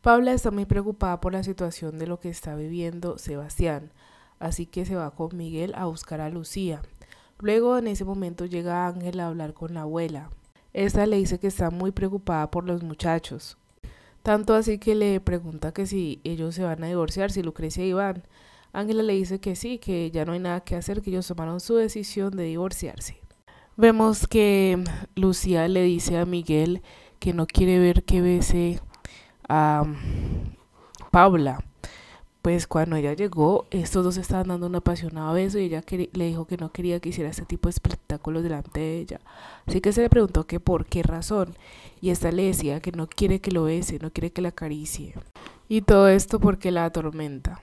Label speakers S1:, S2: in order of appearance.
S1: Paula está muy preocupada por la situación de lo que está viviendo Sebastián, así que se va con Miguel a buscar a Lucía. Luego en ese momento llega Ángel a hablar con la abuela. Esta le dice que está muy preocupada por los muchachos. Tanto así que le pregunta que si ellos se van a divorciar, si Lucrecia y Iván. Ángela le dice que sí, que ya no hay nada que hacer, que ellos tomaron su decisión de divorciarse. Vemos que Lucía le dice a Miguel que no quiere ver que bese a um, Paula. Pues cuando ella llegó, estos dos estaban dando un apasionado beso y ella le dijo que no quería que hiciera este tipo de espectáculos delante de ella. Así que se le preguntó que por qué razón. Y esta le decía que no quiere que lo bese, no quiere que la acaricie. Y todo esto porque la atormenta.